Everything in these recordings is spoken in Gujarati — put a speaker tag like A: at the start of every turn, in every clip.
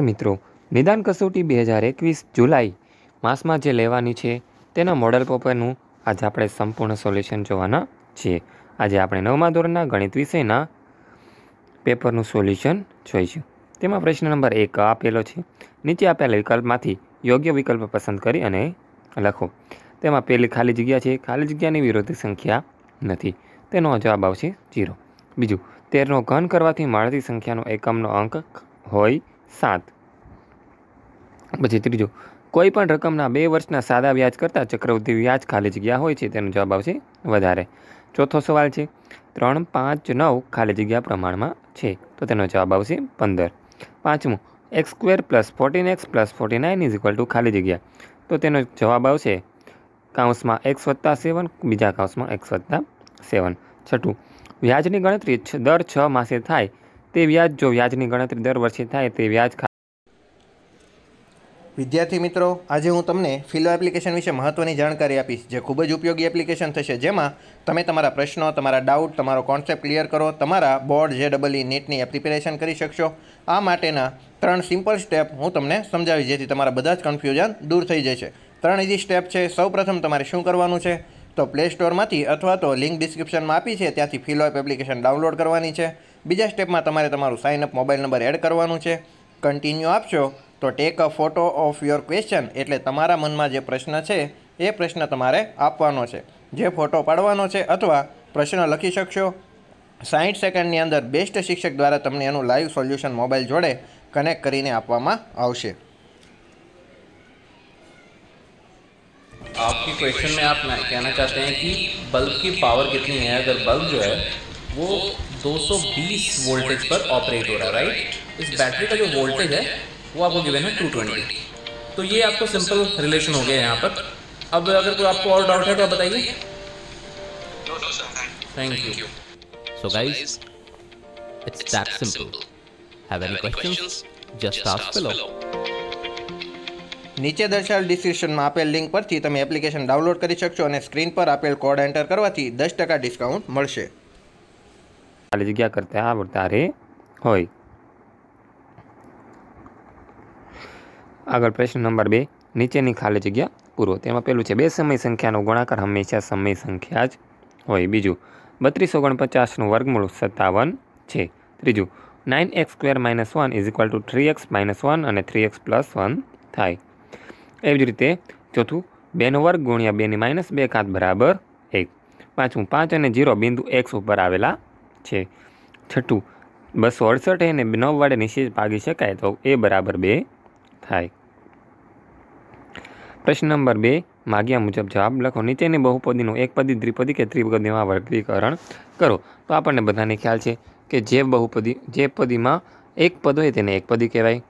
A: મિત્રો નિદાન કસોટી બે હજાર એકવીસ જુલાઈ માસમાં જે લેવાની છે તેના મોડલ પેપરનું આજે આપણે સંપૂર્ણ સોલ્યુશન જોવાના છીએ આજે આપણે નવમા ધોરણના ગણિત વિષયના પેપરનું સોલ્યુશન જોઈશું તેમાં પ્રશ્ન નંબર એક આપેલો છે નીચે આપેલા વિકલ્પમાંથી યોગ્ય વિકલ્પ પસંદ કરી અને લખો તેમાં પહેલી ખાલી જગ્યા છે ખાલી જગ્યાની વિરોધી સંખ્યા નથી તેનો જવાબ આવશે જીરો બીજું તેરનો ઘન કરવાથી માળતી સંખ્યાનો એકમનો અંક હોય સાત પછી ત્રીજો કોઈ પણ રકમના બે વર્ષના સાદા વ્યાજ કરતાં ચક્રવૃદ્ધિ વ્યાજ ખાલી જગ્યા હોય છે તેનો જવાબ આવશે વધારે ચોથો સવાલ છે ત્રણ પાંચ નવ ખાલી જગ્યા પ્રમાણમાં છે તો તેનો જવાબ આવશે પંદર પાંચમું x square plus fourteen x plus forty nine is equal to ખાલી જગ્યા તો તેનો જવાબ આવશે કાઉન્સમાં એક્સ વત્તા સેવન બીજા કાઉન્સમાં એક્સ વત્તા સેવન છઠ્ઠું વ્યાજની ગણતરી દર છ માસે થાય તે વ્યાજ જો વ્યાજની ગણતરી દર વર્ષે થાય તે વ્યાજ
B: વિદ્યાર્થી મિત્રો આજે હું તમને ફિલો એપ્લિકેશન વિશે મહત્ત્વની જાણકારી આપીશ જે ખૂબ જ ઉપયોગી એપ્લિકેશન થશે જેમાં તમે તમારા પ્રશ્નો તમારા ડાઉટ તમારો કોન્સેપ્ટ ક્લિયર કરો તમારા બોર્ડ જે ડબલ ઈ નીટની પ્રિપેરેશન કરી શકશો આ માટેના ત્રણ સિમ્પલ સ્ટેપ હું તમને સમજાવીશ જેથી તમારા બધા જ કન્ફ્યુઝન દૂર થઈ જશે ત્રણ ઇઝી સ્ટેપ છે સૌપ્રથમ તમારે શું કરવાનું છે તો પ્લે સ્ટોરમાંથી અથવા તો લિંક ડિસ્ક્રિપ્શનમાં આપી છે ત્યાંથી ફિલો એપ એપ્લિકેશન ડાઉનલોડ કરવાની છે બીજા સ્ટેપમાં તમારે તમારું સાઇનઅપ મોબાઈલ નંબર એડ કરવાનું છે કન્ટિન્યુ આપશો તો take a photo of your question એટલે તમારા મનમાં જે પ્રશ્ન છે એ પ્રશ્ન તમારે આપવાનો છે જે ફોટો પાડવાનો છે અથવા પ્રશ્ન લખી શકશો સાઠ સેકન્ડની અંદર બેસ્ટ શિક્ષક દ્વારા તમને એનું લાઈવ સોલ્યુશન મોબાઈલ જોડે કનેક્ટ કરીને આપવામાં આવશે आपकी क्वेश्चन में आप कहना चाहते हैं कि बल्ब की पावर कितनी है अगर बल्ब जो है
A: वो 220 वोल्टेज पर ऑपरेट हो रहा है राइट इस बैटरी का जो वोल्टेज है वो आपको गिवन है 220 तो ये आपको सिंपल रिलेशन हो गया यहाँ पर
B: अब अगर कोई आपको और डाउट है तो आप बताइए thank you so guys it's that simple have any questions just ask below નીચે દર્શાવેલ ડિસ્ક્રિપ્શનમાં આપેલ લિંક પરથી તમે એપ્લિકેશન ડાઉનલોડ કરી શકશો અને સ્ક્રીન પર આપેલ કોડ એન્ટર કરવાથી દસ ટકા ડિસ્કાઉન્ટ મળશે
A: ખાલી જગ્યા કરતા વધારે હોય આગળ પ્રશ્ન નંબર બે નીચેની ખાલી જગ્યા પૂરો તેમાં પેલું છે બે સમય સંખ્યાનો ગુણાકાર હંમેશા સમય સંખ્યા જ હોય બીજું બત્રીસ ઓગણપચાસનું વર્ગમૂળ સત્તાવન છે ત્રીજું nine x square minus one is equal to three x minus one અને થ્રી એક્સ પ્લસ વન થાય એવી જ રીતે ચોથું બેનો વર્ગ ગુણ્યા બેની માઇનસ બે ખાત બરાબર એક પાંચમું પાંચ અને જીરો બિંદુ એક્સ ઉપર આવેલા છે છઠ્ઠું બસો અડસઠ એને નવ વડે નિશેષ ભાગી શકાય તો એ બરાબર બે થાય પ્રશ્ન નંબર બે માગ્યા મુજબ જવાબ લખો નીચેની બહુપદીનું એકપદી દ્વિપદી કે ત્રિપદીમાં વર્ગીકરણ કરો તો આપણને બધાને ખ્યાલ છે કે જે બહુપદી જે પદીમાં એક પદ હોય તેને એકપદી કહેવાય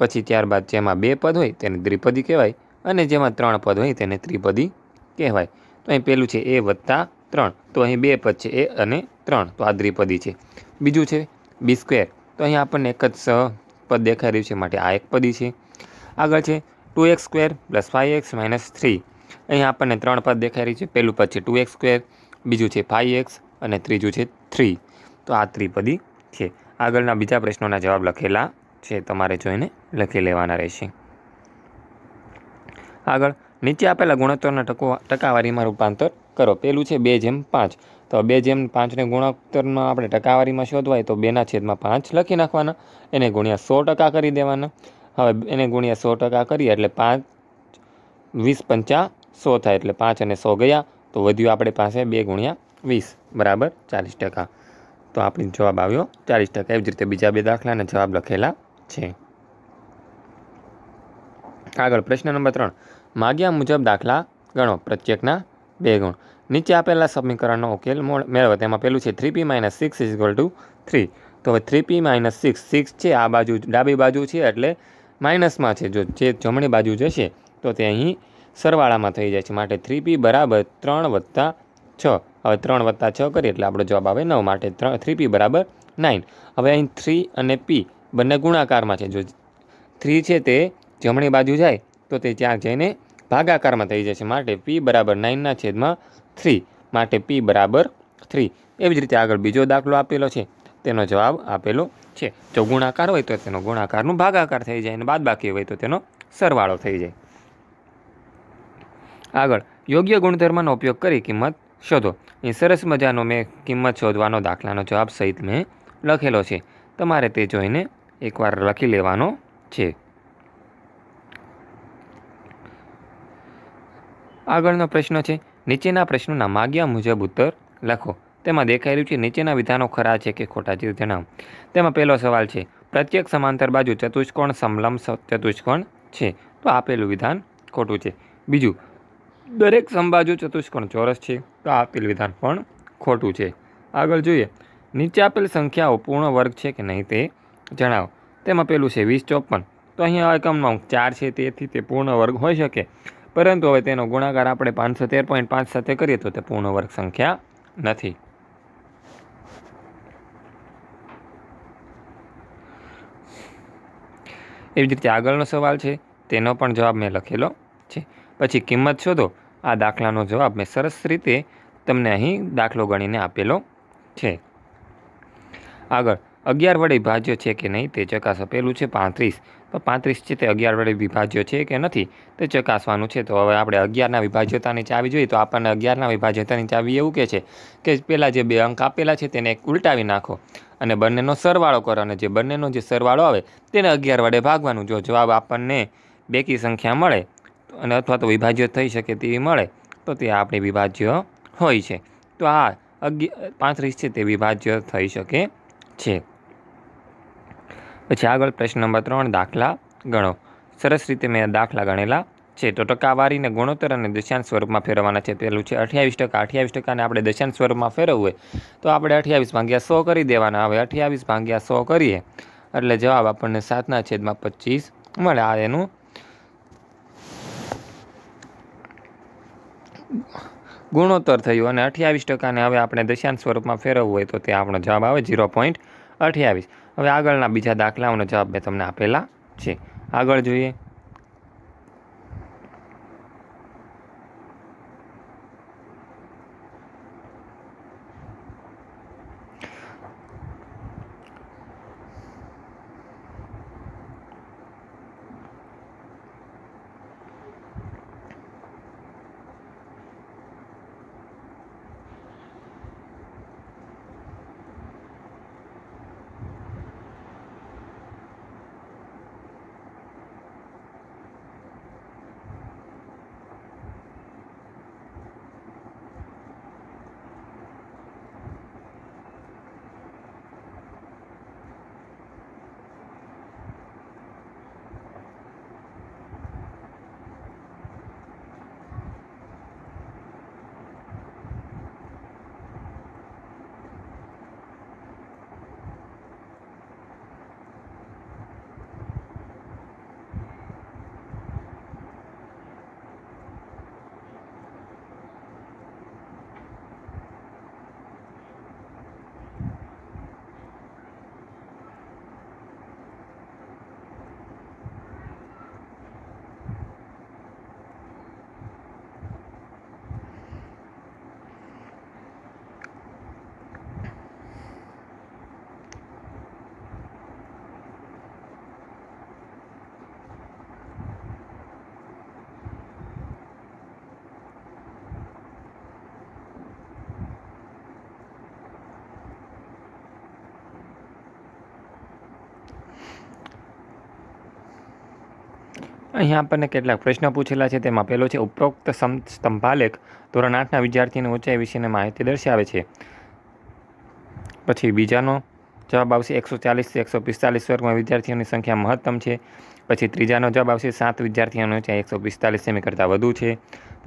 A: પછી ત્યારબાદ જેમાં બે પદ હોય તેને દ્વિપદી કહેવાય અને જેમાં ત્રણ પદ હોય તેને ત્રિપદી કહેવાય તો અહીં પહેલું છે એ વત્તા ત્રણ તો અહીં બે પદ છે એ અને ત્રણ તો આ દ્વિપદી છે બીજું છે બી સ્ક્વેર તો અહીં આપણને એક જ પદ દેખાઈ રહ્યું છે માટે આ એક પદી છે આગળ છે two x square plus five x minus three અહીં આપણને ત્રણ પદ દેખાઈ રહ્યું છે પહેલું પદ છે ટુ એક્સ સ્ક્વેર બીજું છે ફાઇવ એક્સ અને ત્રીજું છે થ્રી તો આ ત્રિપદી છે આગળના બીજા પ્રશ્નોના જવાબ લખેલા છે તમારે જોઈને લખી લેવાના રહેશે આગળ નીચે આપેલા ગુણોત્તરના ટકો ટકાવારીમાં રૂપાંતર કરો પહેલું છે બે જેમ પાંચ તો બે જેમ પાંચને ગુણોત્તરમાં આપણે ટકાવારીમાં શોધવાય તો બેના છેદમાં પાંચ લખી નાખવાના એને ગુણ્યા સો ટકા કરી દેવાના હવે એને ગુણ્યા સો ટકા કરીએ એટલે પાંચ વીસ પંચા સો થાય એટલે પાંચ અને સો ગયા તો વધ્યું આપણે પાસે બે ગુણ્યા વીસ બરાબર ચાલીસ ટકા તો આપણે જવાબ આવ્યો ચાલીસ ટકા એવી જ રીતે બીજા બે દાખલાના જવાબ લખેલા છે આગળ પ્રશ્ન નંબર ત્રણ માગ્યા મુજબ દાખલા ગણો પ્રત્યેકના બે ગુણ નીચે આપેલા સમીકરણનો ઉકેલ મેળવો તેમાં પહેલું છે three p minus six is equal to three તો હવે three p minus six six છે આ બાજુ ડાબી બાજુ છે એટલે માઇનસમાં છે જો જે જમણી બાજુ જશે તો તે અહીં સરવાળામાં થઈ જાય છે માટે થ્રી પી બરાબર ત્રણ વત્તા છ હવે ત્રણ વત્તા છ કરીએ એટલે આપણો જવાબ આવે નવ માટે ત્રણ થ્રી પી બરાબર નાઇન હવે અહીં થ્રી અને પી બંને ગુણાકારમાં છે જો થ્રી છે તે જમણી બાજુ જાય તો તે ત્યાં જઈને ભાગાકારમાં થઈ જશે માટે પી બરાબર નાઇનના છેદમાં થ્રી માટે પી બરાબર થ્રી એવી જ રીતે આગળ બીજો દાખલો આપેલો છે તેનો જવાબ આપેલો છે જો ગુણાકાર હોય તો તેનો ગુણાકારનું ભાગાકાર થઈ જાય અને બાદબાકી હોય તો તેનો સરવાળો થઈ જાય આગળ યોગ્ય ગુણધર્મનો ઉપયોગ કરી કિંમત શોધો એ સરસ મજાનો મેં કિંમત શોધવાનો દાખલાનો જવાબ સહિત મેં લખેલો છે તમારે તે જોઈને એકવાર લખી લેવાનો છે આગળનો પ્રશ્ન છે નીચેના પ્રશ્નોના માગ્યા મુજબ ઉત્તર લખો તેમાં દેખાઈ રહ્યું છે નીચેના વિધાનો ખરા છે કે ખોટા છે જણાવો તેમાં પહેલો સવાલ છે પ્રત્યેક સમાંતર બાજુ ચતુષ્કોણ સમલમ ચતુષ્કોણ છે તો આપેલું વિધાન ખોટું છે બીજું દરેક સમબાજુ ચતુષ્કોણ ચોરસ છે તો આપેલું વિધાન પણ ખોટું છે આગળ જોઈએ નીચે આપેલ સંખ્યાઓ પૂર્ણ વર્ગ છે કે નહીં તે જણાવો તેમાં પેલું છે વીસ ચોપન તો અહીંયા એકમનો અંક ચાર છે તેથી તે પૂર્ણ વર્ગ હોઈ શકે પરંતુ હવે તેનો ગુણાકાર આપણે પાંચસો તેર પોઈન્ટ પાંચ સાથે કરીએ તો તે પૂર્ણ વર્ગ સંખ્યા નથી એવી જ રીતે આગળનો સવાલ છે તેનો પણ જવાબ મેં લખેલો છે પછી કિંમત શોધો આ દાખલાનો જવાબ મેં સરસ રીતે તમને અહીં દાખલો ગણીને આપેલો છે આગળ અગિયાર વડે ભાજ્ય છે કે નહીં તે ચકાસ આપેલું છે પાંત્રીસ પાંત્રીસ છે તે અગિયાર વડે વિભાજ્ય છે કે નથી તે ચકાસવાનું છે તો હવે આપણે અગિયારના વિભાજ્યતાની ચાવી જોઈએ તો આપણને અગિયારના વિભાજ્યતાની ચાવી એવું કહે છે કે પહેલાં જે બે અંક આપેલા છે તેને ઉલટાવી નાખો અને બંનેનો સરવાળો કરો અને જે બંનેનો જે સરવાળો આવે તેને અગિયાર વડે ભાગવાનું જો જવાબ આપણને બેકી સંખ્યા મળે અને અથવા તો વિભાજ્ય થઈ શકે તેવી મળે તો તે આપણી વિભાજ્ય હોય છે તો આ અગિયાર પાંત્રીસ છે તે વિભાજ્ય થઈ શકે છે પછી આગળ પ્રશ્ન નંબર ત્રણ દાખલા ગણો સરસ રીતે મેં દાખલા ગણેલા છે તો ટકાવારીને ગુણોત્તર અને દશાંત સ્વરૂપમાં ફેરવવાના છે પહેલું છે અઠ્યાવીસ ટકા અઠ્યાવીસ ટકાને આપણે દશાંત સ્વરૂપમાં ફેરવવું હોય તો આપણે અઠ્યાવીસ ભાગ્યા સો કરી દેવાના હવે અઠ્યાવીસ ભાગ્યા સો કરીએ એટલે જવાબ આપણને સાતના છેદમાં પચીસ મળે આ એનું ગુણોત્તર થયું અને અઠ્યાવીસ ટકાને હવે આપણે દશાંત સ્વરૂપમાં ફેરવવું હોય તો તે આપણો જવાબ આવે ઝીરો પોઈન્ટ અઠ્યાવીસ હવે આગળના બીજા દાખલાઓનો જવાબ મેં તમને આપેલા છે આગળ જોઈએ અહીંયા આપણને કેટલાક પ્રશ્નો પૂછેલા છે તેમાં પહેલો છે ઉપરોક્ત સ્તંભાલેખ ધોરણ આઠના વિદ્યાર્થીની ઊંચાઈ વિશેની માહિતી દર્શાવે છે પછી બીજાનો જવાબ આવશે એકસો ચાલીસથી એકસો પિસ્તાલીસ વર્ગમાં વિદ્યાર્થીઓની સંખ્યા મહત્તમ છે પછી ત્રીજાનો જવાબ આવશે સાત વિદ્યાર્થીઓની ઊંચાઈ એકસો પિસ્તાલીસ સેમી કરતાં વધુ છે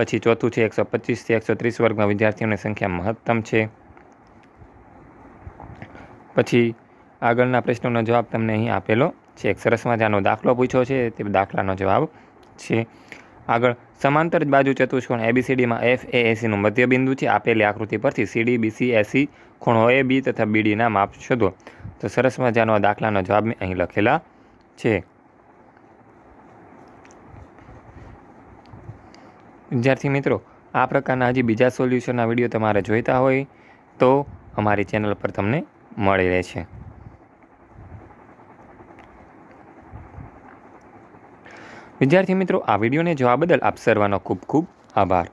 A: પછી ચોથું છે એકસો પચીસથી એકસો ત્રીસ વર્ગમાં વિદ્યાર્થીઓની સંખ્યા મહત્તમ છે પછી આગળના પ્રશ્નોનો જવાબ તમને અહીં આપેલો છે એક સરસ મજાનો દાખલો પૂછ્યો છે તે દાખલાનો જવાબ છે આગળ સમાંતર બાજુ ચતુષ્કોણ એબીસીડીમાં એફ એ એસીનું મધ્યબિંદુ છે આપેલી આકૃતિ પરથી સીડી બીસી એસી ખૂણો એ બી તથા બીડીના માપ શોધો તો સરસ મજાનો દાખલાનો જવાબ મેં અહીં લખેલા છે વિદ્યાર્થી મિત્રો આ પ્રકારના હજી બીજા સોલ્યુશનના વિડીયો તમારે જોઈતા હોય તો અમારી ચેનલ પર તમને મળી રહેશે વિદ્યાર્થી મિત્રો આ વિડીયોને જોવા બદલ આપ સર્વનો ખૂબ ખૂબ આભાર